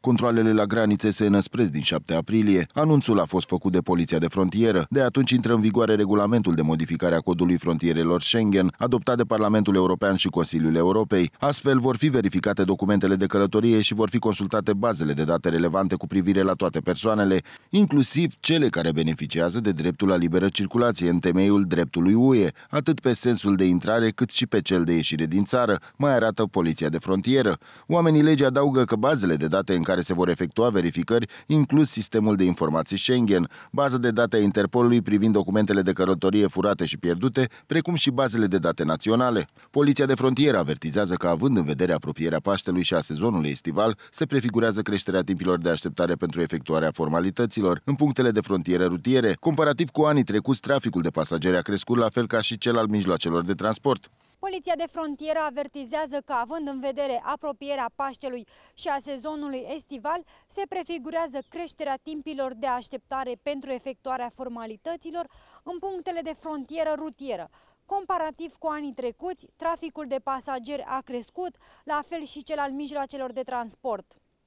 Controlele la granițe se înăspresc din 7 aprilie. Anunțul a fost făcut de Poliția de Frontieră. De atunci intră în vigoare regulamentul de modificare a codului frontierelor Schengen, adoptat de Parlamentul European și Consiliul Europei. Astfel vor fi verificate documentele de călătorie și vor fi consultate bazele de date relevante cu privire la toate persoanele, inclusiv cele care beneficiază de dreptul la liberă circulație în temeiul dreptului UE, atât pe sensul de intrare cât și pe cel de ieșire din țară, mai arată Poliția de Frontieră. Oamenii legii adaugă că bazele de date în care se vor efectua verificări, inclus sistemul de informații Schengen, bază de date a Interpolului privind documentele de călătorie furate și pierdute, precum și bazele de date naționale. Poliția de frontieră avertizează că, având în vedere apropierea Paștelui și a sezonului estival, se prefigurează creșterea timpilor de așteptare pentru efectuarea formalităților în punctele de frontieră rutiere. Comparativ cu anii trecuți, traficul de pasageri a crescut la fel ca și cel al mijloacelor de transport. Poliția de frontieră avertizează că, având în vedere apropierea Paștelui și a sezonului estival, se prefigurează creșterea timpilor de așteptare pentru efectuarea formalităților în punctele de frontieră rutieră. Comparativ cu anii trecuți, traficul de pasageri a crescut, la fel și cel al mijloacelor de transport.